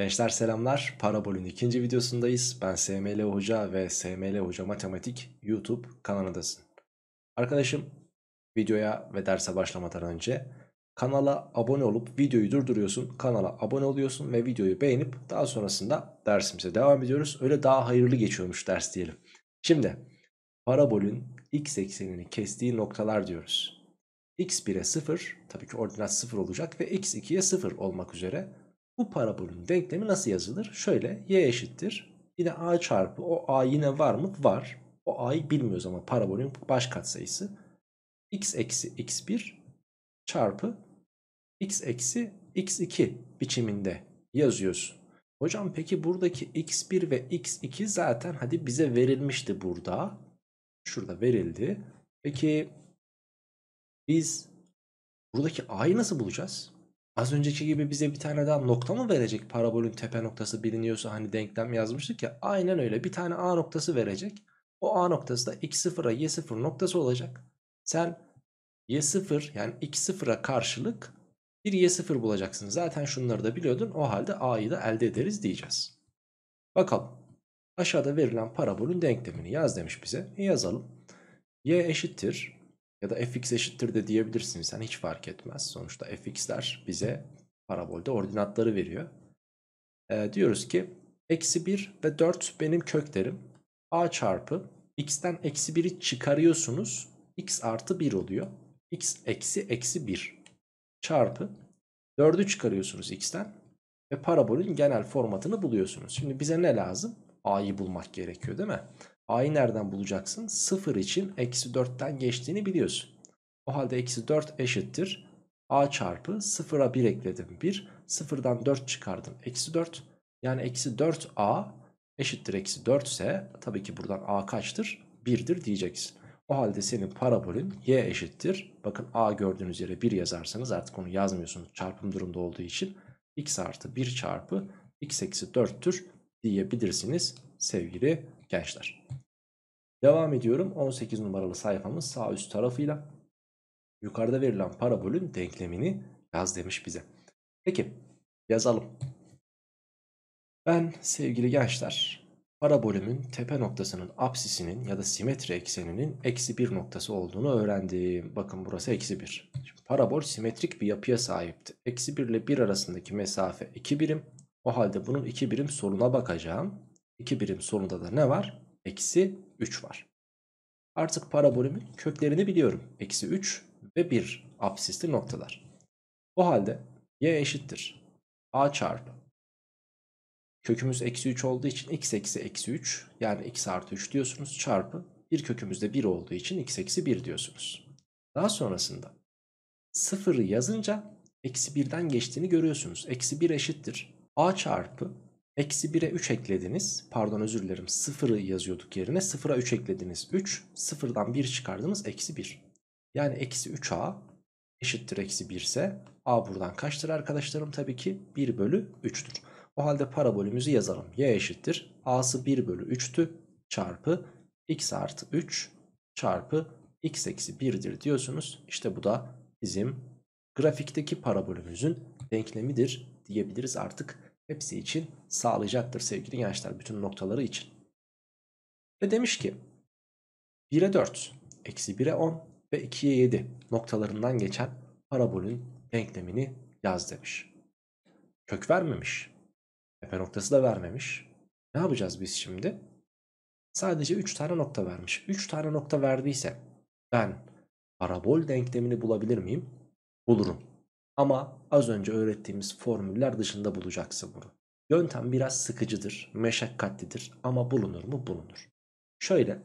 Gençler selamlar. Parabol'ün ikinci videosundayız. Ben SML Hoca ve SML Hoca Matematik YouTube kanalındasın. Arkadaşım videoya ve derse başlamadan önce kanala abone olup videoyu durduruyorsun. Kanala abone oluyorsun ve videoyu beğenip daha sonrasında dersimize devam ediyoruz. Öyle daha hayırlı geçiyormuş ders diyelim. Şimdi parabolün x eksenini kestiği noktalar diyoruz. x1'e 0 tabii ki ordinat 0 olacak ve x2'ye 0 olmak üzere bu parabolün denklemi nasıl yazılır? Şöyle y eşittir. Yine a çarpı o a yine var mı? Var. O a'yı bilmiyoruz ama parabolün baş katsayısı. x eksi x1 çarpı x eksi x2 biçiminde yazıyoruz. Hocam peki buradaki x1 ve x2 zaten hadi bize verilmişti burada. Şurada verildi. Peki biz buradaki a'yı nasıl bulacağız? Az önceki gibi bize bir tane daha nokta mı verecek? Parabolün tepe noktası biliniyorsa hani denklem yazmıştık ya. Aynen öyle bir tane A noktası verecek. O A noktası da x0'a y0 noktası olacak. Sen y0 yani x0'a karşılık bir y0 bulacaksın. Zaten şunları da biliyordun. O halde a'yı da elde ederiz diyeceğiz. Bakalım. Aşağıda verilen parabolün denklemini yaz demiş bize. E, yazalım. y eşittir ya da fx eşittir de diyebilirsin. Sen hiç fark etmez. Sonuçta fx'ler bize parabolde ordinatları veriyor. E, diyoruz ki eksi 1 ve 4 benim köklerim a çarpı x'ten eksi 1'i çıkarıyorsunuz. x artı 1 oluyor. x eksi eksi 1 çarpı 4'ü çıkarıyorsunuz x'ten ve parabolün genel formatını buluyorsunuz. Şimdi bize ne lazım? a'yı bulmak gerekiyor değil mi? a'yı nereden bulacaksın? 0 için eksi 4'ten geçtiğini biliyorsun. O halde eksi 4 eşittir. a çarpı 0'a 1 ekledim. 1 0'dan 4 çıkardım. Eksi 4 yani eksi 4a eşittir eksi 4 ise tabii ki buradan a kaçtır? 1'dir diyeceksin. O halde senin parabolün y eşittir. Bakın a gördüğünüz yere 1 yazarsanız artık onu yazmıyorsunuz çarpım durumda olduğu için. x artı 1 çarpı x eksi 4'tür diyebilirsiniz sevgili gençler. Devam ediyorum 18 numaralı sayfamın sağ üst tarafıyla. Yukarıda verilen parabolün denklemini yaz demiş bize. Peki yazalım. Ben sevgili gençler parabolümün tepe noktasının apsisinin ya da simetri ekseninin eksi bir noktası olduğunu öğrendim. Bakın burası eksi bir. parabol simetrik bir yapıya sahipti. Eksi bir ile bir arasındaki mesafe iki birim. O halde bunun iki birim soruna bakacağım. 2 birim sonunda da ne var? Eksi 3 var. Artık parabolümün köklerini biliyorum. Eksi 3 ve 1 apsisli noktalar. O halde y eşittir. a çarpı. Kökümüz eksi 3 olduğu için x eksi eksi 3 yani x artı 3 diyorsunuz çarpı. Bir kökümüzde 1 olduğu için x eksi 1 diyorsunuz. Daha sonrasında sıfırı yazınca eksi 1'den geçtiğini görüyorsunuz. Eksi 1 eşittir. a çarpı Eksi 1'e 3 eklediniz. Pardon özür dilerim 0'ı yazıyorduk yerine. 0'a 3 eklediniz 3. 0'dan 1 çıkardınız eksi 1. Yani eksi 3a eşittir eksi 1 ise a buradan kaçtır arkadaşlarım? Tabii ki 1 bölü 3'tür. O halde parabolümüzü yazalım. y eşittir a'sı 1 bölü 3'tü çarpı x artı 3 çarpı x eksi 1'dir diyorsunuz. İşte bu da bizim grafikteki parabolümüzün denklemidir diyebiliriz artık. Hepsi için sağlayacaktır sevgili gençler. Bütün noktaları için. Ve demiş ki 1'e 4, eksi 1'e 10 ve 2'ye 7 noktalarından geçen parabolün denklemini yaz demiş. Kök vermemiş. Tepe noktası da vermemiş. Ne yapacağız biz şimdi? Sadece 3 tane nokta vermiş. 3 tane nokta verdiyse ben parabol denklemini bulabilir miyim? Bulurum. Ama az önce öğrettiğimiz formüller dışında bulacaksın bunu. Yöntem biraz sıkıcıdır, meşakkatlidir ama bulunur mu? Bulunur. Şöyle,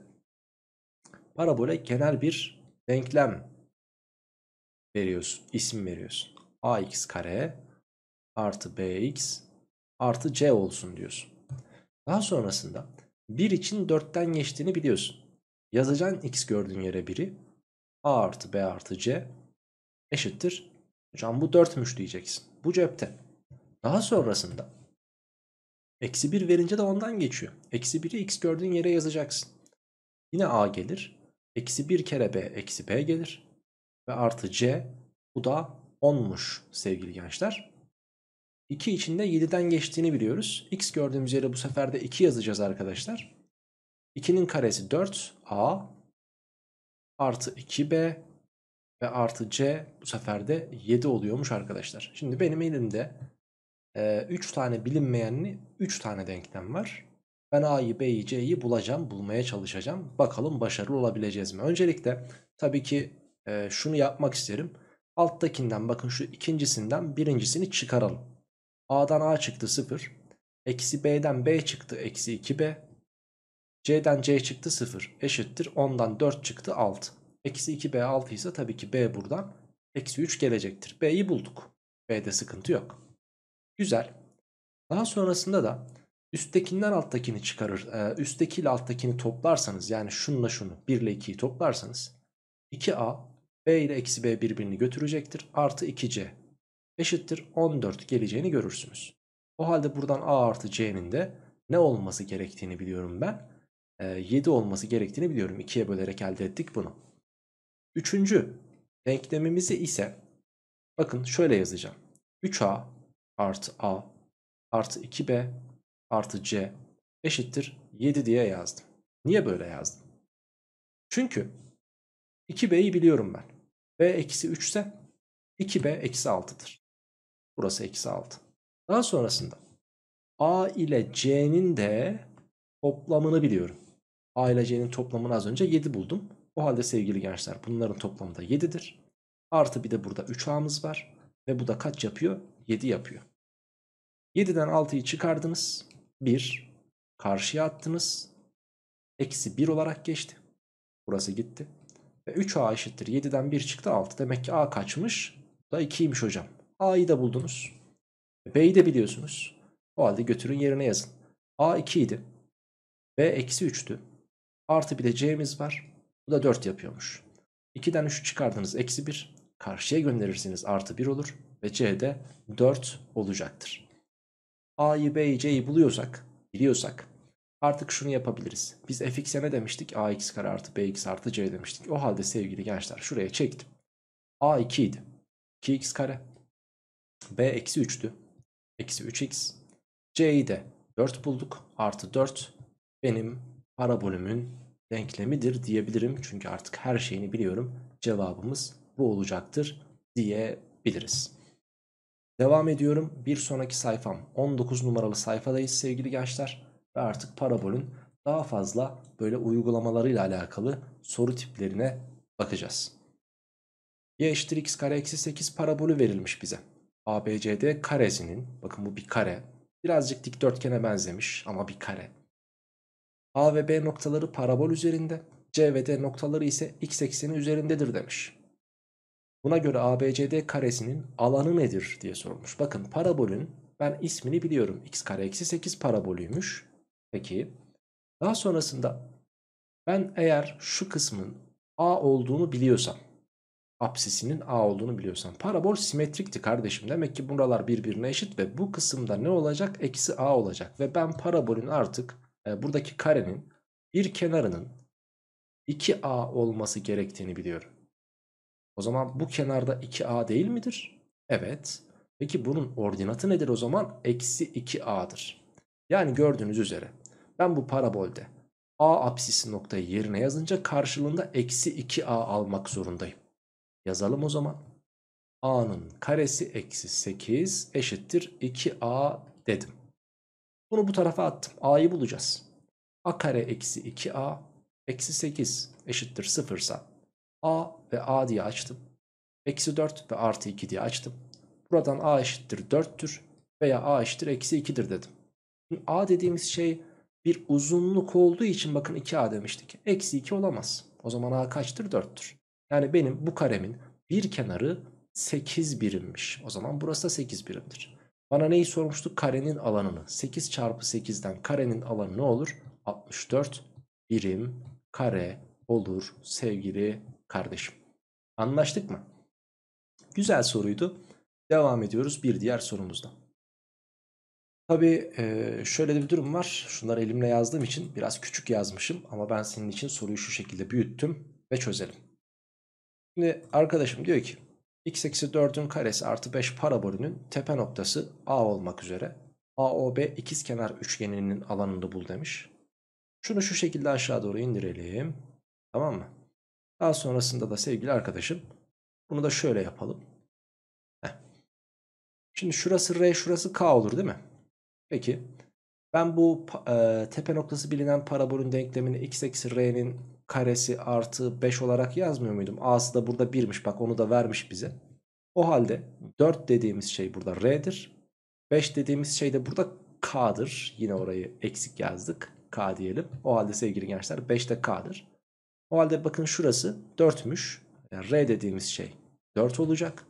parabole genel bir denklem veriyorsun, isim veriyorsun. ax kare artı bx artı c olsun diyorsun. Daha sonrasında 1 için 4'ten geçtiğini biliyorsun. Yazacaksın x gördüğün yere 1'i. a artı b artı c eşittir Hocam bu 4'müş diyeceksin. Bu cepte. Daha sonrasında eksi 1 verince de ondan geçiyor. Eksi 1'i x gördüğün yere yazacaksın. Yine a gelir. Eksi 1 kere b eksi b gelir. Ve artı c bu da 10'muş sevgili gençler. 2 içinde 7'den geçtiğini biliyoruz. X gördüğümüz yere bu sefer de 2 yazacağız arkadaşlar. 2'nin karesi 4a artı 2b ve artı c bu sefer de 7 oluyormuş arkadaşlar. Şimdi benim elimde 3 e, tane bilinmeyenli 3 tane denklem var. Ben A'yı, B'yi, C'yi bulacağım, bulmaya çalışacağım. Bakalım başarılı olabileceğiz mi? Öncelikle tabii ki e, şunu yapmak isterim. Alttakinden bakın şu ikincisinden birincisini çıkaralım. A'dan A çıktı 0. Eksi B'den B çıktı eksi 2B. C'den C çıktı 0 eşittir. 10'dan 4 çıktı 6. Eksi 2b 6 ise tabii ki b buradan eksi 3 gelecektir. b'yi bulduk. b'de sıkıntı yok. Güzel. Daha sonrasında da üsttekinden alttakini çıkarır. E, üstteki ile alttakini toplarsanız yani şununla şunu 1 ile 2'yi toplarsanız 2a b ile eksi b birbirini götürecektir. Artı 2c eşittir 14 geleceğini görürsünüz. O halde buradan a artı c'nin de ne olması gerektiğini biliyorum ben. E, 7 olması gerektiğini biliyorum. 2'ye bölerek elde ettik bunu. Üçüncü denklemimizi ise bakın şöyle yazacağım. 3a artı a artı 2b artı c eşittir 7 diye yazdım. Niye böyle yazdım? Çünkü 2b'yi biliyorum ben. b eksi 3 ise 2b eksi 6'dır. Burası eksi 6. Daha sonrasında a ile c'nin de toplamını biliyorum. a ile c'nin toplamını az önce 7 buldum. O halde sevgili gençler bunların toplamı da 7'dir. Artı bir de burada 3A'mız var. Ve bu da kaç yapıyor? 7 yapıyor. 7'den 6'yı çıkardınız. 1. Karşıya attınız. Eksi 1 olarak geçti. Burası gitti. Ve 3A eşittir. 7'den 1 çıktı 6. Demek ki A kaçmış? Bu da 2'ymiş hocam. A'yı da buldunuz. B'yi de biliyorsunuz. O halde götürün yerine yazın. A 2 idi. B eksi 3'tü. Artı bir de C'miz var. Bu da 4 yapıyormuş. 2'den 3 çıkardınız eksi 1. Karşıya gönderirsiniz artı 1 olur. Ve C'de 4 olacaktır. A'yı B'yi C'yi buluyorsak, biliyorsak artık şunu yapabiliriz. Biz fx'e ne demiştik? ax kare artı bx artı c demiştik. O halde sevgili gençler şuraya çektim. a 2 idi. 2x kare. b eksi 3'tü. Eksi 3x. c'yi de 4 bulduk. Artı 4 benim parabolümün denklemidir diyebilirim. Çünkü artık her şeyini biliyorum. Cevabımız bu olacaktır diyebiliriz. Devam ediyorum. Bir sonraki sayfam 19 numaralı sayfadayız sevgili gençler. Ve artık parabolün daha fazla böyle uygulamalarıyla alakalı soru tiplerine bakacağız. Y eşittir x kare eksi 8 parabolü verilmiş bize. ABCD karesinin bakın bu bir kare birazcık dikdörtgene benzemiş ama bir kare A ve B noktaları parabol üzerinde. C ve D noktaları ise x ekseni üzerindedir demiş. Buna göre ABCD karesinin alanı nedir diye sorulmuş. Bakın parabolün ben ismini biliyorum. x kare eksi 8 parabolüymüş. Peki daha sonrasında ben eğer şu kısmın A olduğunu biliyorsam apsisinin A olduğunu biliyorsam parabol simetrikti kardeşim. Demek ki buralar birbirine eşit ve bu kısımda ne olacak? Eksi A olacak ve ben parabolün artık buradaki karenin bir kenarının 2A olması gerektiğini biliyorum. O zaman bu kenarda 2A değil midir? Evet. Peki bunun ordinatı nedir o zaman? Eksi 2A'dır. Yani gördüğünüz üzere ben bu parabolde A apsisi noktayı yerine yazınca karşılığında eksi 2A almak zorundayım. Yazalım o zaman. A'nın karesi eksi 8 eşittir 2A dedim. Bunu bu tarafa attım. A'yı bulacağız. A kare eksi 2A eksi 8 eşittir 0 ise A ve A diye açtım. Eksi 4 ve artı 2 diye açtım. Buradan A eşittir 4'tür veya A eşittir eksi 2'dir dedim. Şimdi A dediğimiz şey bir uzunluk olduğu için bakın 2A demiştik. Eksi 2 olamaz. O zaman A kaçtır? 4'tür. Yani benim bu karemin bir kenarı 8 birimmiş. O zaman burası da 8 birimdir. Bana neyi sormuştu? Karenin alanını. 8 çarpı 8'den karenin alanı ne olur? 64 birim kare olur sevgili kardeşim. Anlaştık mı? Güzel soruydu. Devam ediyoruz bir diğer sorumuzda. Tabii e, şöyle de bir durum var. Şunları elimle yazdığım için biraz küçük yazmışım. Ama ben senin için soruyu şu şekilde büyüttüm ve çözelim. Şimdi arkadaşım diyor ki x eksi 4'ün karesi artı 5 parabolünün tepe noktası A olmak üzere. AOB ikizkenar üçgeninin alanını bul demiş. Şunu şu şekilde aşağı doğru indirelim. Tamam mı? Daha sonrasında da sevgili arkadaşım bunu da şöyle yapalım. Heh. Şimdi şurası R şurası K olur değil mi? Peki ben bu e, tepe noktası bilinen parabolün denklemini x eksi R'nin karesi artı 5 olarak yazmıyor muydum? A'sı da burada 1'miş bak onu da vermiş bize. O halde 4 dediğimiz şey burada R'dir. 5 dediğimiz şey de burada K'dır. Yine orayı eksik yazdık. K diyelim. O halde sevgili gençler 5 de K'dır. O halde bakın şurası 4'müş. Yani R dediğimiz şey 4 olacak.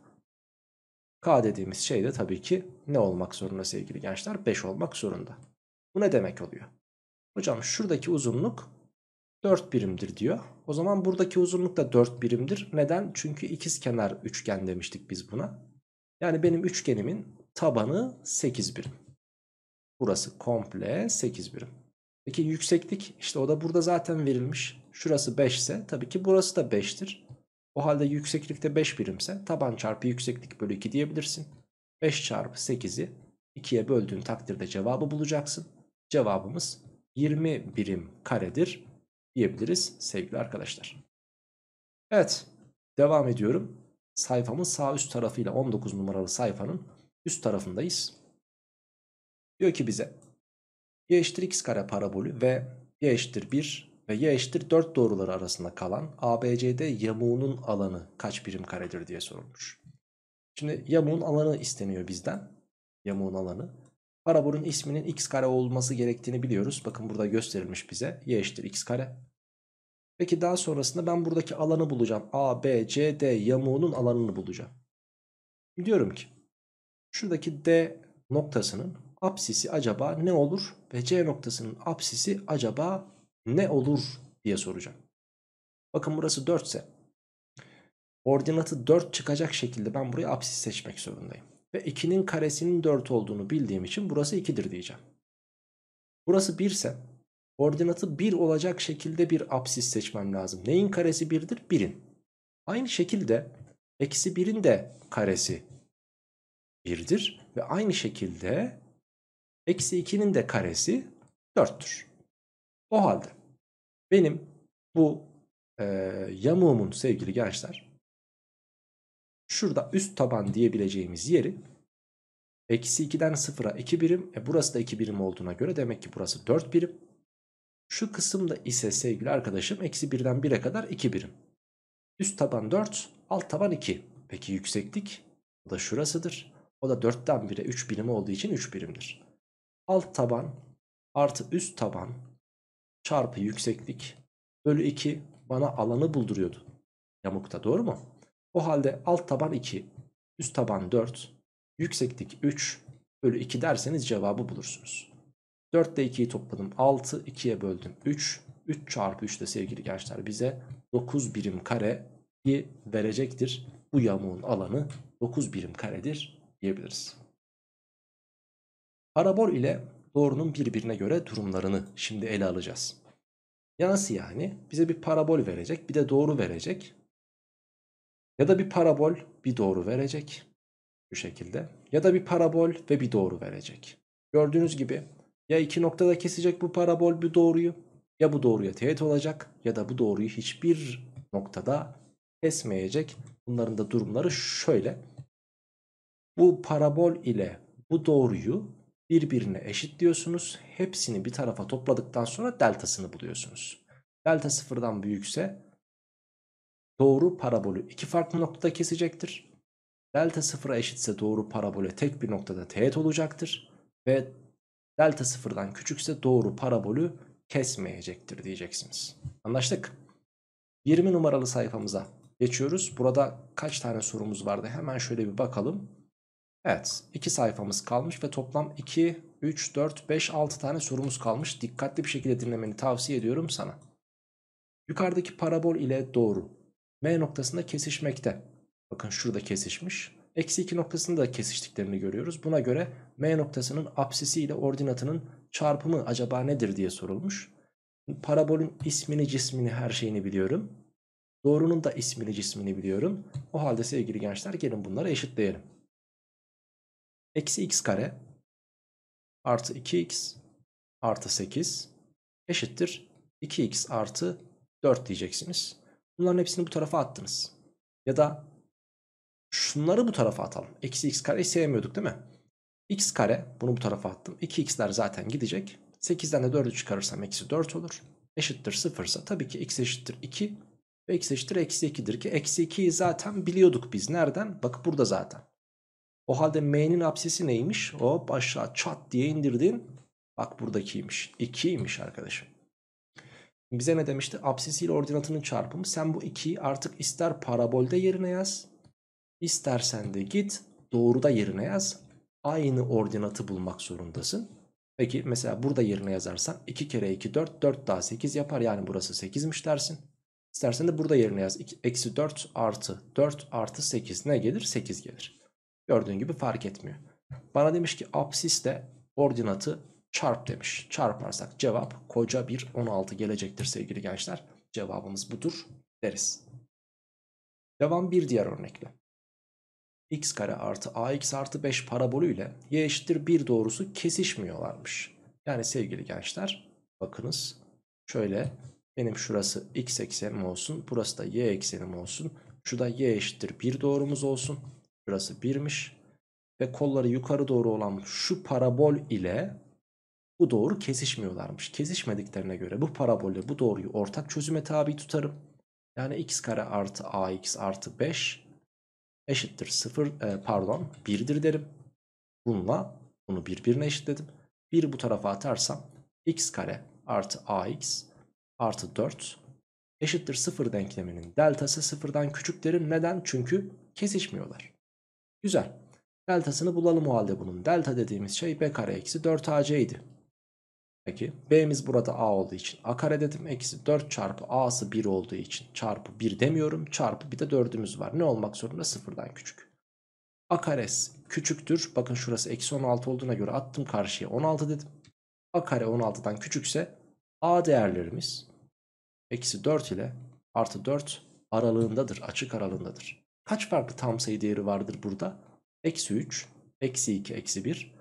K dediğimiz şey de tabii ki ne olmak zorunda sevgili gençler? 5 olmak zorunda. Bu ne demek oluyor? Hocam şuradaki uzunluk 4 birimdir diyor. O zaman buradaki uzunluk da 4 birimdir. Neden? Çünkü ikizkenar üçgen demiştik biz buna. Yani benim üçgenimin tabanı 8 birim. Burası komple 8 birim. Peki yükseklik işte o da burada zaten verilmiş. Şurası 5 ise tabii ki burası da 5'tir. O halde yükseklikte 5 birimse taban çarpı yükseklik bölü 2 diyebilirsin. 5 çarpı 8'i 2'ye böldüğün takdirde cevabı bulacaksın. Cevabımız 20 birim karedir diyebiliriz sevgili arkadaşlar. Evet devam ediyorum. Sayfamın sağ üst tarafıyla 19 numaralı sayfanın üst tarafındayız. Diyor ki bize y eşittir x kare parabolü ve y eşittir 1 ve y eşittir 4 doğruları arasında kalan ABCD yamuğunun alanı kaç birim karedir diye sorulmuş. Şimdi yamuğun alanı isteniyor bizden. Yamuğun alanı. Parabolün isminin x kare olması gerektiğini biliyoruz. Bakın burada gösterilmiş bize. Y eşittir x kare. Peki daha sonrasında ben buradaki alanı bulacağım. A, B, C, D yamuğunun alanını bulacağım. Diyorum ki şuradaki D noktasının apsisi acaba ne olur? Ve C noktasının apsisi acaba ne olur diye soracağım. Bakın burası 4 ise ordinatı 4 çıkacak şekilde ben buraya apsis seçmek zorundayım. Ve 2'nin karesinin 4 olduğunu bildiğim için burası 2'dir diyeceğim. Burası 1 ise ordinatı 1 olacak şekilde bir apsis seçmem lazım. Neyin karesi 1'dir? 1'in. Aynı şekilde eksi 1'in de karesi 1'dir. Ve aynı şekilde eksi 2'nin de karesi 4'tür. O halde benim bu e, yamuğumun sevgili gençler Şurada üst taban diyebileceğimiz yeri eksi 2'den 0'a 2 birim. E burası da 2 birim olduğuna göre demek ki burası 4 birim. Şu kısımda ise sevgili arkadaşım eksi 1'den 1'e kadar 2 birim. Üst taban 4 alt taban 2. Peki yükseklik? O da şurasıdır. O da 4'ten 1'e 3 birim olduğu için 3 birimdir. Alt taban artı üst taban çarpı yükseklik bölü 2 bana alanı bulduruyordu. Yamukta doğru mu? O halde alt taban 2, üst taban 4, yükseklik 3 bölü 2 derseniz cevabı bulursunuz. 4 ile 2'yi topladım 6, 2'ye böldüm 3. 3 çarpı 3 de sevgili gençler bize 9 birim kareyi verecektir. Bu yamuğun alanı 9 birim karedir diyebiliriz. Parabol ile doğrunun birbirine göre durumlarını şimdi ele alacağız. Ya nasıl yani? Bize bir parabol verecek bir de doğru verecek. Ya da bir parabol bir doğru verecek. Bu şekilde. Ya da bir parabol ve bir doğru verecek. Gördüğünüz gibi ya iki noktada kesecek bu parabol bir doğruyu ya bu doğruya teğet olacak ya da bu doğruyu hiçbir noktada kesmeyecek. Bunların da durumları şöyle. Bu parabol ile bu doğruyu birbirine eşitliyorsunuz. Hepsini bir tarafa topladıktan sonra deltasını buluyorsunuz. Delta sıfırdan büyükse doğru parabolü iki farklı noktada kesecektir. Delta sıfıra eşitse doğru parabolü tek bir noktada teğet olacaktır. Ve delta sıfırdan küçükse doğru parabolü kesmeyecektir diyeceksiniz. Anlaştık. 20 numaralı sayfamıza geçiyoruz. Burada kaç tane sorumuz vardı hemen şöyle bir bakalım. Evet 2 sayfamız kalmış ve toplam 2, 3, 4, 5, 6 tane sorumuz kalmış. Dikkatli bir şekilde dinlemeni tavsiye ediyorum sana. Yukarıdaki parabol ile doğru M noktasında kesişmekte. Bakın şurada kesişmiş. Eksi 2 noktasında da kesiştiklerini görüyoruz. Buna göre M noktasının apsisi ile ordinatının çarpımı acaba nedir diye sorulmuş. Parabolün ismini cismini her şeyini biliyorum. Doğrunun da ismini cismini biliyorum. O halde sevgili gençler gelin bunları eşitleyelim. Eksi x kare artı 2x artı 8 eşittir 2x artı 4 diyeceksiniz. Bunların hepsini bu tarafa attınız. Ya da şunları bu tarafa atalım. Eksi x kareyi sevmiyorduk değil mi? x kare bunu bu tarafa attım. 2x'ler zaten gidecek. 8'den de 4'ü çıkarırsam eksi 4 olur. Eşittir 0 ise tabii ki x eşittir 2 ve x eşittir eksi 2'dir ki eksi 2'yi zaten biliyorduk biz. Nereden? Bak burada zaten. O halde m'nin apsisi neymiş? Hop aşağı çat diye indirdin. Bak buradakiymiş. 2'ymiş arkadaşım. Bize ne demişti? Absisiyle ordinatının çarpımı. Sen bu 2'yi artık ister parabolde yerine yaz. İstersen de git doğruda yerine yaz. Aynı ordinatı bulmak zorundasın. Peki mesela burada yerine yazarsan 2 kere 2 4 4 daha 8 yapar. Yani burası 8'miş dersin. İstersen de burada yerine yaz. Eksi 4 artı 4 artı 8 ne gelir? 8 gelir. Gördüğün gibi fark etmiyor. Bana demiş ki absiste ordinatı çarp demiş. Çarparsak cevap koca bir 16 gelecektir sevgili gençler. Cevabımız budur deriz. Devam bir diğer örnekle. x kare artı ax artı 5 parabolü ile y eşittir 1 doğrusu kesişmiyorlarmış. Yani sevgili gençler bakınız şöyle benim şurası x eksenim olsun burası da y eksenim olsun. Şu da y eşittir 1 doğrumuz olsun. burası 1'miş ve kolları yukarı doğru olan şu parabol ile bu doğru kesişmiyorlarmış. Kesişmediklerine göre bu parabolle bu doğruyu ortak çözüme tabi tutarım. Yani x kare artı ax artı 5 eşittir 0 e, pardon 1'dir derim. Bununla bunu birbirine eşitledim. 1 bu tarafa atarsam x kare artı ax artı 4 eşittir 0 denkleminin deltası 0'dan küçük derim. Neden? Çünkü kesişmiyorlar. Güzel. Deltasını bulalım o halde bunun. Delta dediğimiz şey b kare eksi 4ac idi. Peki B'miz burada A olduğu için A kare dedim. Eksi 4 çarpı A'sı 1 olduğu için çarpı 1 demiyorum. Çarpı bir de 4'ümüz var. Ne olmak zorunda? Sıfırdan küçük. A kares küçüktür. Bakın şurası eksi 16 olduğuna göre attım karşıya 16 dedim. A kare 16'dan küçükse A değerlerimiz eksi 4 ile artı 4 aralığındadır. Açık aralığındadır. Kaç farklı tam sayı değeri vardır burada? Eksi 3, eksi 2, eksi 1,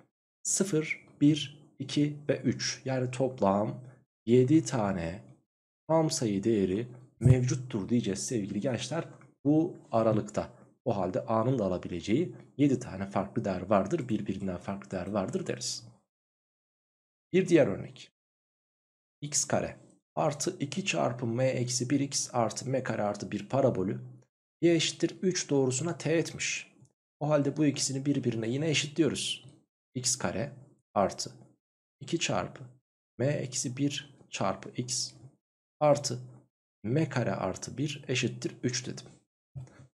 0, 1, 2 ve 3 yani toplam 7 tane tam sayı değeri mevcuttur diyeceğiz sevgili gençler. Bu aralıkta o halde A'nın da alabileceği 7 tane farklı değer vardır. Birbirinden farklı değer vardır deriz. Bir diğer örnek. x kare artı 2 çarpı m eksi 1x artı m kare artı 1 parabolü y eşittir 3 doğrusuna t etmiş. O halde bu ikisini birbirine yine eşitliyoruz. x kare artı 2 çarpı m eksi 1 çarpı x artı m kare artı 1 eşittir 3 dedim.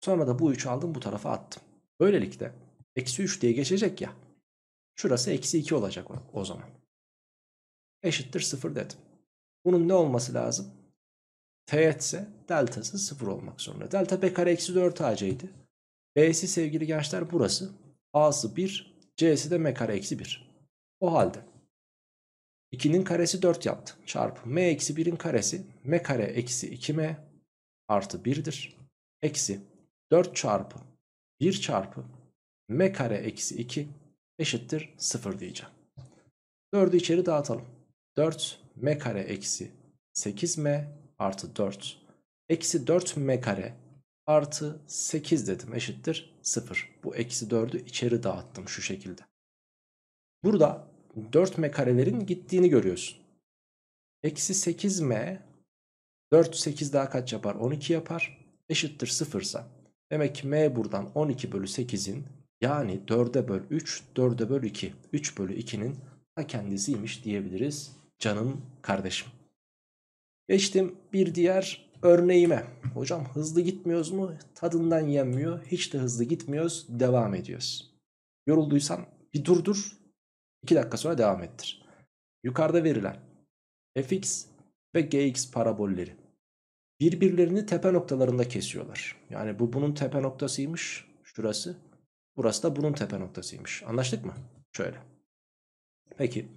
Sonra da bu 3'ü aldım bu tarafa attım. Böylelikle eksi 3 diye geçecek ya. Şurası eksi 2 olacak o zaman. Eşittir 0 dedim. Bunun ne olması lazım? teğet ise deltası 0 olmak zorunda. Delta b kare eksi 4 ac'ydi. B'si sevgili gençler burası. A'sı 1, C'si de m kare eksi 1. O halde 2'nin karesi 4 yaptı. Çarpı m eksi 1'in karesi m kare eksi 2m artı 1'dir. Eksi 4 çarpı 1 çarpı m kare eksi 2 eşittir 0 diyeceğim. 4'ü içeri dağıtalım. 4 m kare eksi 8m artı 4. Eksi 4 m kare artı 8 dedim eşittir 0. Bu eksi 4'ü içeri dağıttım şu şekilde. Burada 4m karelerin gittiğini görüyorsun. Eksi 8m 4 8 daha kaç yapar? 12 yapar. Eşittir 0 ise. Demek ki m buradan 12 bölü 8'in yani 4'e böl 3 4'e böl 2 3 bölü 2'nin ta kendisiymiş diyebiliriz canım kardeşim. Geçtim bir diğer örneğime. Hocam hızlı gitmiyoruz mu? Tadından yenmiyor. Hiç de hızlı gitmiyoruz. Devam ediyoruz. Yorulduysan bir durdur. 2 dakika sonra devam ettir. Yukarıda verilen fx ve gx parabolleri birbirlerini tepe noktalarında kesiyorlar. Yani bu bunun tepe noktasıymış şurası. Burası da bunun tepe noktasıymış. Anlaştık mı? Şöyle. Peki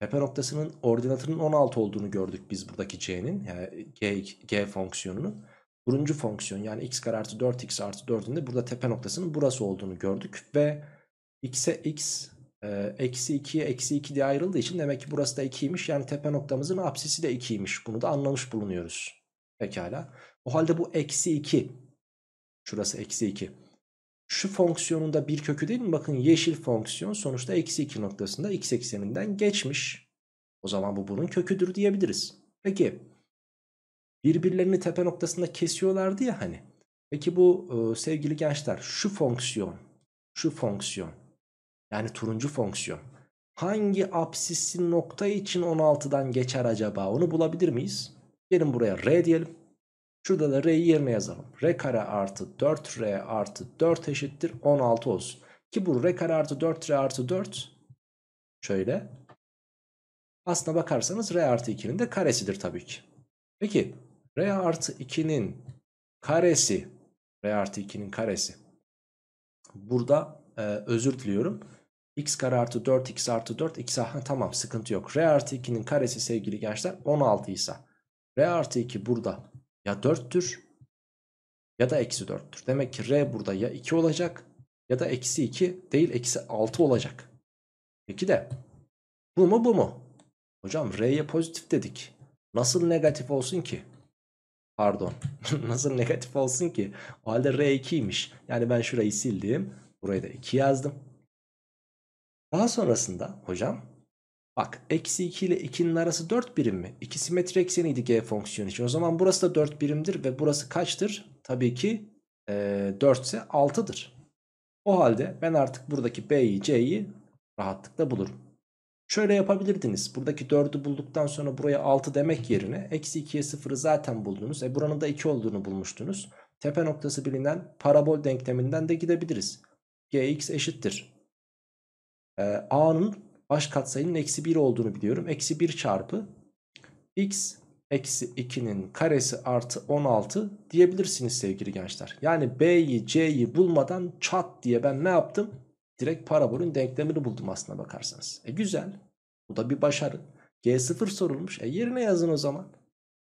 tepe noktasının ordinatının 16 olduğunu gördük biz buradaki c'nin yani g, g fonksiyonunun. Buruncu fonksiyon yani x kare artı 4x artı 4'ün de burada tepe noktasının burası olduğunu gördük ve x'e x ee, eksi 2'ye eksi 2 diye ayrıldığı için demek ki burası da 2'ymiş. Yani tepe noktamızın apsisi de 2'ymiş. Bunu da anlamış bulunuyoruz. Pekala. O halde bu eksi 2. Şurası eksi 2. Şu fonksiyonun da bir kökü değil mi? Bakın yeşil fonksiyon sonuçta eksi 2 noktasında x ekseninden geçmiş. O zaman bu bunun köküdür diyebiliriz. Peki birbirlerini tepe noktasında kesiyorlardı ya hani. Peki bu e, sevgili gençler şu fonksiyon, şu fonksiyon yani turuncu fonksiyon. Hangi absisli nokta için 16'dan geçer acaba? Onu bulabilir miyiz? Gelin buraya R diyelim. Şurada da R'yi yerine yazalım. R kare artı 4R artı 4 eşittir 16 olsun. Ki bu R kare artı 4R artı 4 şöyle. Aslına bakarsanız R artı 2'nin de karesidir tabii ki. Peki R artı 2'nin karesi R artı 2'nin karesi. Burada e, özür diliyorum x kare artı 4x artı 4 x aha, tamam sıkıntı yok. R artı 2'nin karesi sevgili gençler 16 ise R artı 2 burada ya 4'tür ya da eksi 4'tür. Demek ki R burada ya 2 olacak ya da eksi 2 değil eksi 6 olacak. Peki de bu mu bu mu? Hocam R'ye pozitif dedik. Nasıl negatif olsun ki? Pardon. Nasıl negatif olsun ki? O halde R2'ymiş. Yani ben şurayı sildim. burayı da 2 yazdım. Daha sonrasında hocam bak eksi 2 ile 2'nin arası 4 birim mi? 2 simetri ekseniydi g fonksiyonu için. O zaman burası da 4 birimdir ve burası kaçtır? Tabii ki e, 4 ise 6'dır. O halde ben artık buradaki b'yi c'yi rahatlıkla bulurum. Şöyle yapabilirdiniz. Buradaki 4'ü bulduktan sonra buraya 6 demek yerine eksi 2'ye 0'ı zaten buldunuz. E buranın da 2 olduğunu bulmuştunuz. Tepe noktası bilinen parabol denkleminden de gidebiliriz. gx eşittir. Ee, A'nın baş katsayının eksi 1 olduğunu biliyorum. Eksi 1 çarpı x eksi 2'nin karesi artı 16 diyebilirsiniz sevgili gençler. Yani B'yi C'yi bulmadan çat diye ben ne yaptım? Direkt parabolün denklemini buldum aslına bakarsanız. E güzel. Bu da bir başarı. G0 sorulmuş. E yerine yazın o zaman.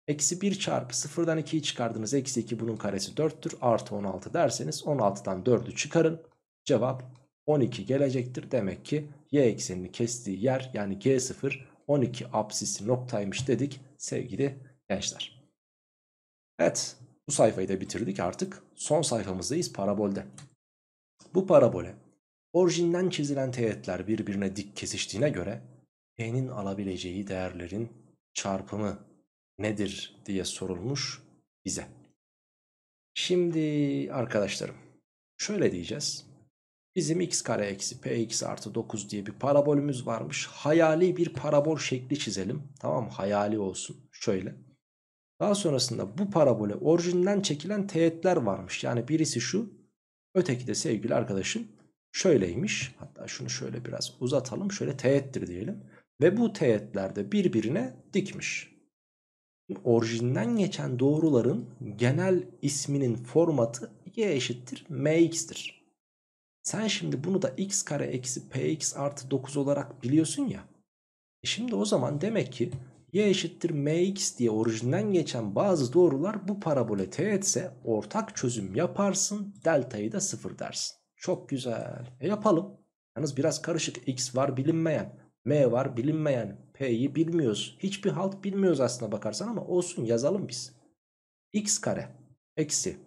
Eksi 1 çarpı 0'dan 2'yi çıkardınız. Eksi 2 bunun karesi 4'tür. Artı 16 derseniz 16'dan 4'ü çıkarın. Cevap 12 gelecektir. Demek ki y eksenini kestiği yer yani g0 12 absisi noktaymış dedik sevgili gençler. Evet bu sayfayı da bitirdik artık. Son sayfamızdayız parabolde. Bu parabole orijinden çizilen teğetler birbirine dik kesiştiğine göre P'nin alabileceği değerlerin çarpımı nedir diye sorulmuş bize. Şimdi arkadaşlarım şöyle diyeceğiz. Bizim x kare eksi px artı 9 diye bir parabolümüz varmış. Hayali bir parabol şekli çizelim. Tamam Hayali olsun. Şöyle. Daha sonrasında bu parabole orijinden çekilen teğetler varmış. Yani birisi şu. Öteki de sevgili arkadaşım şöyleymiş. Hatta şunu şöyle biraz uzatalım. Şöyle teğettir diyelim. Ve bu teğetler de birbirine dikmiş. Orijinden geçen doğruların genel isminin formatı y eşittir mx'tir. Sen şimdi bunu da x kare eksi px artı 9 olarak biliyorsun ya. E şimdi o zaman demek ki y eşittir mx diye orijinden geçen bazı doğrular bu parabole teğetse ortak çözüm yaparsın deltayı da sıfır dersin. Çok güzel. E yapalım. Yalnız biraz karışık x var bilinmeyen m var bilinmeyen p'yi bilmiyoruz. Hiçbir halt bilmiyoruz aslına bakarsan ama olsun yazalım biz. x kare eksi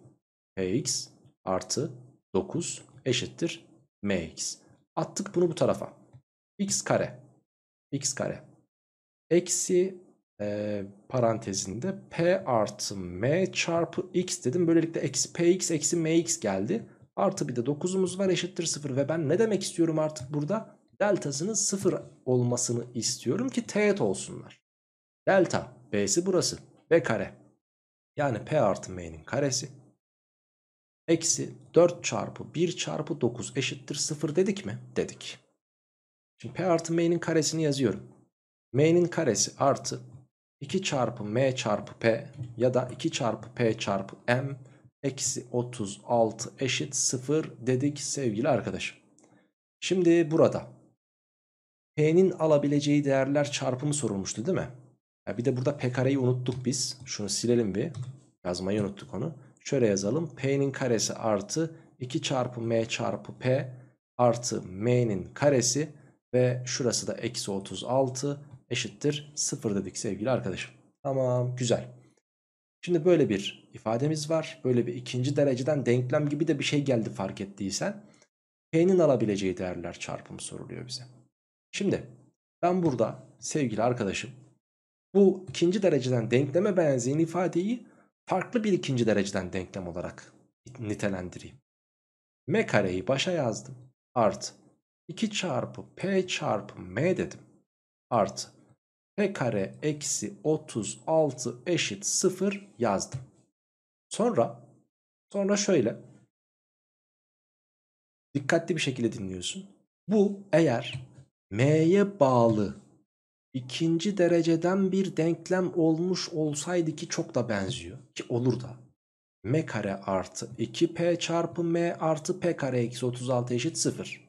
px artı 9 eşittir mx. Attık bunu bu tarafa. x kare. x kare. Eksi e, parantezinde p artı m çarpı x dedim. Böylelikle eksi px eksi mx geldi. Artı bir de 9'umuz var eşittir 0 ve ben ne demek istiyorum artık burada? Deltasının 0 olmasını istiyorum ki teğet olsunlar. Delta b'si burası b kare. Yani p artı m'nin karesi Eksi 4 çarpı 1 çarpı 9 eşittir 0 dedik mi? Dedik. Şimdi P artı M'nin karesini yazıyorum. M'nin karesi artı 2 çarpı M çarpı P ya da 2 çarpı P çarpı M eksi 36 eşit 0 dedik sevgili arkadaşım. Şimdi burada P'nin alabileceği değerler çarpımı sorulmuştu değil mi? Ya bir de burada P kareyi unuttuk biz. Şunu silelim bir. Yazmayı unuttuk onu şöyle yazalım. P'nin karesi artı 2 çarpı M çarpı P artı M'nin karesi ve şurası da eksi 36 eşittir 0 dedik sevgili arkadaşım. Tamam güzel. Şimdi böyle bir ifademiz var. Böyle bir ikinci dereceden denklem gibi de bir şey geldi fark ettiysen. P'nin alabileceği değerler çarpımı soruluyor bize. Şimdi ben burada sevgili arkadaşım bu ikinci dereceden denkleme benzeyen ifadeyi farklı bir ikinci dereceden denklem olarak nitelendireyim. M kareyi başa yazdım. Artı 2 çarpı P çarpı M dedim. Artı P kare eksi 36 eşit 0 yazdım. Sonra sonra şöyle dikkatli bir şekilde dinliyorsun. Bu eğer M'ye bağlı ikinci dereceden bir denklem olmuş olsaydı ki çok da benziyor. Ki olur da. m kare artı 2p çarpı m artı p kare eksi 36 eşit 0.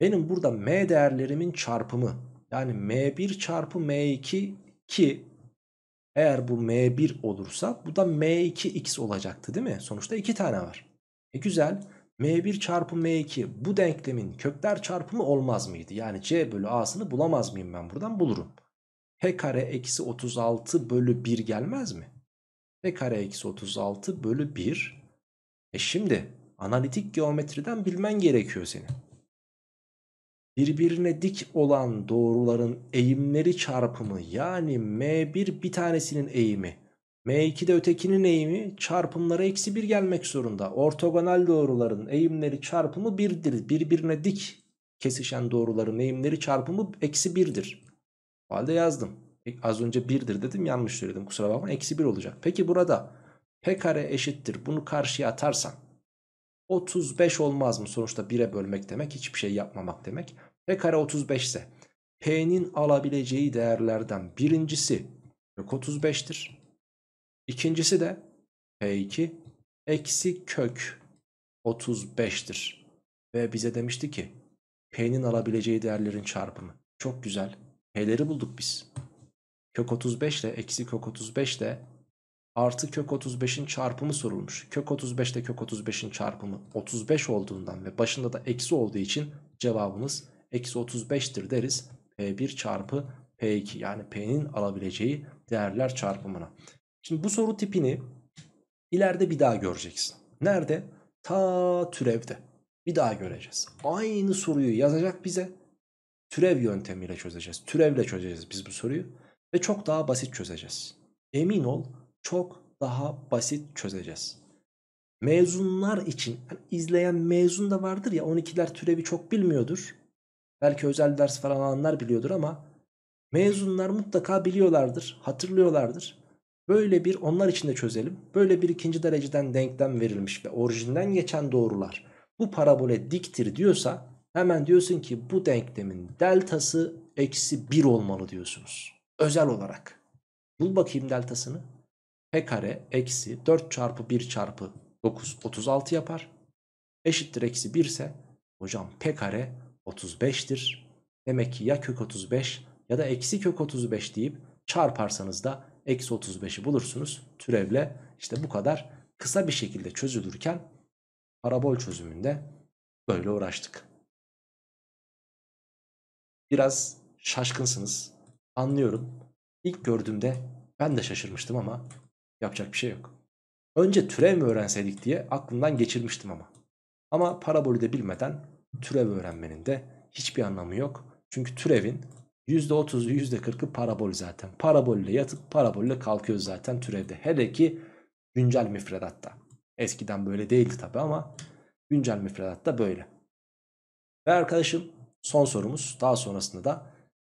Benim burada m değerlerimin çarpımı yani m1 çarpı m2 ki eğer bu m1 olursa bu da m2x olacaktı değil mi? Sonuçta iki tane var. E güzel. Güzel. M1 çarpı M2 bu denklemin kökler çarpımı olmaz mıydı? Yani C bölü A'sını bulamaz mıyım ben buradan? Bulurum. P kare eksi 36 bölü 1 gelmez mi? P kare eksi 36 bölü 1. E şimdi analitik geometriden bilmen gerekiyor senin. Birbirine dik olan doğruların eğimleri çarpımı yani M1 bir tanesinin eğimi M2'de ötekinin eğimi çarpımlara eksi 1 gelmek zorunda. Ortogonal doğruların eğimleri çarpımı 1'dir. Birbirine dik kesişen doğruların eğimleri çarpımı eksi 1'dir. O halde yazdım. E, az önce 1'dir dedim yanlış söyledim kusura bakma eksi 1 olacak. Peki burada P kare eşittir bunu karşıya atarsam 35 olmaz mı? Sonuçta 1'e bölmek demek hiçbir şey yapmamak demek. P kare 35 ise P'nin alabileceği değerlerden birincisi 35'tir. İkincisi de P2 eksi kök 35'tir. Ve bize demişti ki P'nin alabileceği değerlerin çarpımı. Çok güzel. P'leri bulduk biz. Kök 35 ile eksi kök 35 ile artı kök 35'in çarpımı sorulmuş. Kök 35 ile kök 35'in çarpımı 35 olduğundan ve başında da eksi olduğu için cevabımız eksi 35'tir deriz. P1 çarpı P2 yani P'nin alabileceği değerler çarpımına. Şimdi bu soru tipini ileride bir daha göreceksin. Nerede? Ta türevde. Bir daha göreceğiz. Aynı soruyu yazacak bize. Türev yöntemiyle çözeceğiz. Türevle çözeceğiz biz bu soruyu. Ve çok daha basit çözeceğiz. Emin ol çok daha basit çözeceğiz. Mezunlar için yani izleyen mezun da vardır ya 12'ler türevi çok bilmiyordur. Belki özel ders falan alanlar biliyordur ama mezunlar mutlaka biliyorlardır, hatırlıyorlardır. Böyle bir onlar için de çözelim. Böyle bir ikinci dereceden denklem verilmiş ve orijinden geçen doğrular bu parabole diktir diyorsa hemen diyorsun ki bu denklemin deltası eksi 1 olmalı diyorsunuz. Özel olarak. Bul bakayım deltasını. P kare eksi 4 çarpı 1 çarpı 9 36 yapar. Eşittir eksi 1 ise hocam P kare 35'tir. Demek ki ya kök 35 ya da eksi kök 35 deyip çarparsanız da eksi 35'i bulursunuz. Türevle işte bu kadar kısa bir şekilde çözülürken parabol çözümünde böyle uğraştık. Biraz şaşkınsınız. Anlıyorum. İlk gördüğümde ben de şaşırmıştım ama yapacak bir şey yok. Önce türev mi öğrenseydik diye aklımdan geçirmiştim ama. Ama parabolü de bilmeden türev öğrenmenin de hiçbir anlamı yok. Çünkü türevin %30'u %40'ı parabol zaten. Parabolle yatıp parabolle kalkıyoruz zaten türevde. Hele ki güncel müfredatta. Eskiden böyle değildi tabi ama güncel müfredatta böyle. Ve arkadaşım son sorumuz daha sonrasında da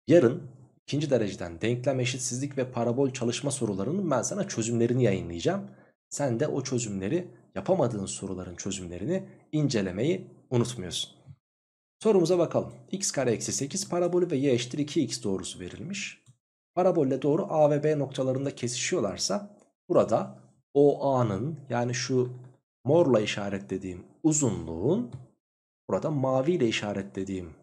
yarın ikinci dereceden denklem eşitsizlik ve parabol çalışma sorularının ben sana çözümlerini yayınlayacağım. Sen de o çözümleri yapamadığın soruların çözümlerini incelemeyi unutmuyorsun. Sorumuza bakalım. x kare eksi 8 parabolü ve y eşittir 2x doğrusu verilmiş. Parabolle doğru A ve B noktalarında kesişiyorlarsa burada OA'nın yani şu morla işaretlediğim uzunluğun burada maviyle işaretlediğim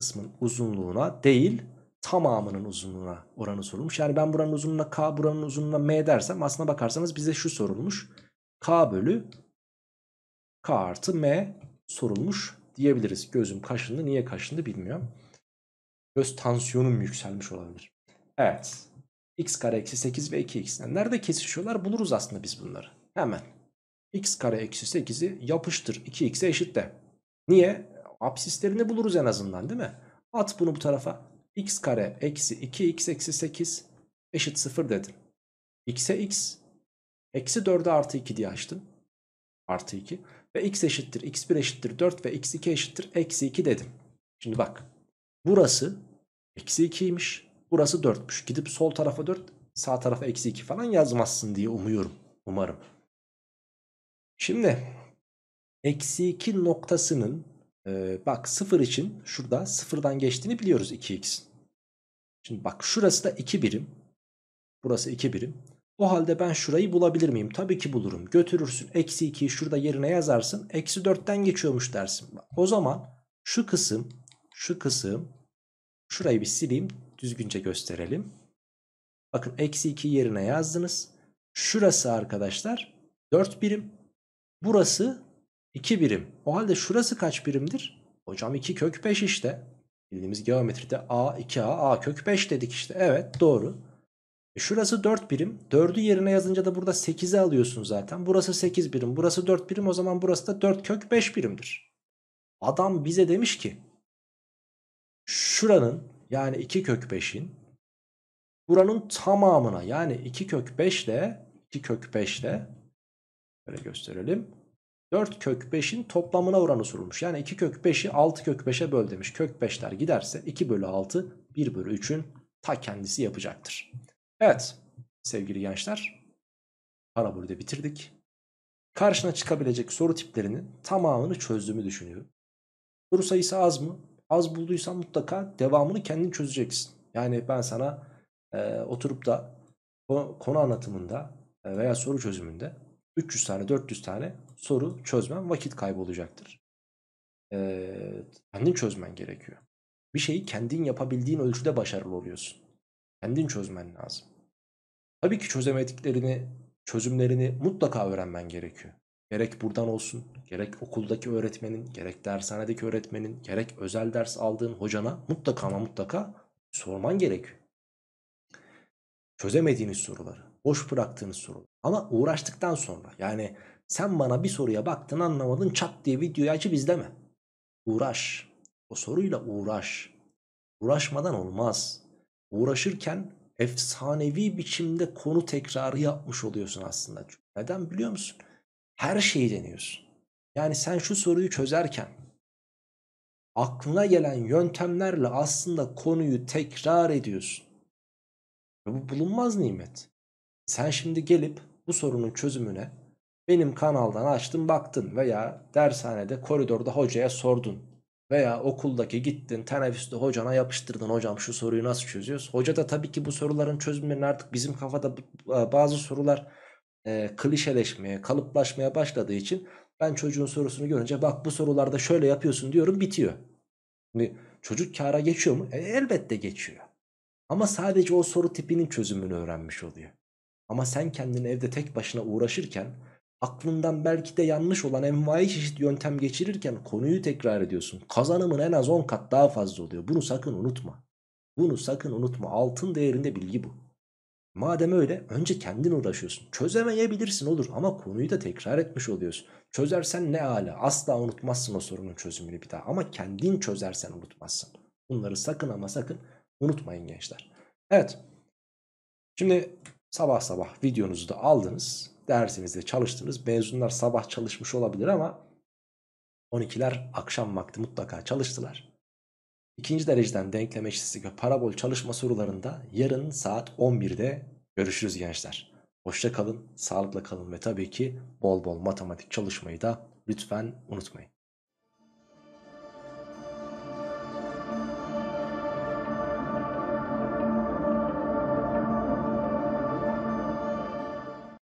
kısmın uzunluğuna değil tamamının uzunluğuna oranı sorulmuş. Yani ben buranın uzunluğuna K buranın uzunluğuna M dersem aslına bakarsanız bize şu sorulmuş. K bölü K artı M sorulmuş diyebiliriz. Gözüm kaşındı. Niye kaşındı bilmiyorum. Göz tansiyonum yükselmiş olabilir. Evet. x kare eksi 8 ve 2x'den. Nerede kesişiyorlar? Buluruz aslında biz bunları. Hemen. x kare eksi 8'i yapıştır. 2x'e eşit de Niye? Apsislerini buluruz en azından değil mi? At bunu bu tarafa. x kare eksi 2x eksi 8 eşit 0 dedim. x'e x eksi 4'e artı 2 diye açtım. Artı 2. Ve x eşittir x1 eşittir 4 ve x2 eşittir eksi 2 dedim. Şimdi bak burası eksi 2'ymiş burası 4'müş. Gidip sol tarafa 4 sağ tarafa eksi 2 falan yazmazsın diye umuyorum umarım. Şimdi eksi 2 noktasının e, bak 0 için şurada 0'dan geçtiğini biliyoruz 2 x. Şimdi bak şurası da 2 birim. Burası 2 birim. O halde ben şurayı bulabilir miyim? Tabii ki bulurum. Götürürsün. Eksi 2'yi şurada yerine yazarsın. Eksi 4'ten geçiyormuş dersin. O zaman şu kısım, şu kısım, şurayı bir sileyim. Düzgünce gösterelim. Bakın eksi 2 yerine yazdınız. Şurası arkadaşlar 4 birim. Burası 2 birim. O halde şurası kaç birimdir? Hocam 2 kök 5 işte. Bildiğimiz geometride A 2A A kök 5 dedik işte. Evet doğru. E, şurası 4 birim. 4'ü yerine yazınca da burada 8'i alıyorsun zaten. Burası 8 birim. Burası 4 birim. O zaman burası da 4 kök 5 birimdir. Adam bize demiş ki şuranın yani 2 kök 5'in buranın tamamına yani 2 kök 5 ile 2 kök 5 ile böyle gösterelim. 4 kök 5'in toplamına oranı sorulmuş. Yani 2 kök 5'i 6 kök 5'e böl demiş. Kök 5'ler giderse 2 bölü 6 1 bölü 3'ün ta kendisi yapacaktır. Evet sevgili gençler para burada bitirdik. Karşına çıkabilecek soru tiplerinin tamamını çözdüğümü düşünüyorum. Soru sayısı az mı? Az bulduysan mutlaka devamını kendin çözeceksin. Yani ben sana e, oturup da konu anlatımında e, veya soru çözümünde 300 tane 400 tane soru çözmen vakit kaybı olacaktır. E, kendin çözmen gerekiyor. Bir şeyi kendin yapabildiğin ölçüde başarılı oluyorsun. Kendin çözmen lazım. Tabii ki çözemediklerini, çözümlerini mutlaka öğrenmen gerekiyor. Gerek buradan olsun, gerek okuldaki öğretmenin, gerek dershanedeki öğretmenin, gerek özel ders aldığın hocana mutlaka ama mutlaka sorman gerekiyor. Çözemediğiniz soruları, boş bıraktığınız soruları ama uğraştıktan sonra yani sen bana bir soruya baktın anlamadın çat diye videoyu açıp izleme. Uğraş. O soruyla uğraş. Uğraşmadan olmaz. Uğraşırken efsanevi biçimde konu tekrarı yapmış oluyorsun aslında. Neden biliyor musun? Her şeyi deniyorsun. Yani sen şu soruyu çözerken aklına gelen yöntemlerle aslında konuyu tekrar ediyorsun. Ve bu bulunmaz nimet. Sen şimdi gelip bu sorunun çözümüne benim kanaldan açtın baktın veya dershanede koridorda hocaya sordun. Veya okuldaki gittin teneffüste hocana yapıştırdın hocam şu soruyu nasıl çözüyoruz? Hoca da tabii ki bu soruların çözümlerini artık bizim kafada e, bazı sorular e, klişeleşmeye, kalıplaşmaya başladığı için ben çocuğun sorusunu görünce bak bu sorularda şöyle yapıyorsun diyorum bitiyor. Şimdi çocuk kara geçiyor mu? E, elbette geçiyor. Ama sadece o soru tipinin çözümünü öğrenmiş oluyor. Ama sen kendini evde tek başına uğraşırken aklından belki de yanlış olan envai çeşit yöntem geçirirken konuyu tekrar ediyorsun. Kazanımın en az 10 kat daha fazla oluyor. Bunu sakın unutma. Bunu sakın unutma. Altın değerinde bilgi bu. Madem öyle önce kendin uğraşıyorsun. Çözemeyebilirsin olur ama konuyu da tekrar etmiş oluyorsun. Çözersen ne ala asla unutmazsın o sorunun çözümünü bir daha. Ama kendin çözersen unutmazsın. Bunları sakın ama sakın unutmayın gençler. Evet. Şimdi sabah sabah videonuzu da aldınız dersinizde çalıştınız. Mezunlar sabah çalışmış olabilir ama 12'ler akşam vakti mutlaka çalıştılar. İkinci dereceden denkleme eşitlik ve parabol çalışma sorularında yarın saat 11'de görüşürüz gençler. Hoşça kalın, sağlıkla kalın ve tabii ki bol bol matematik çalışmayı da lütfen unutmayın.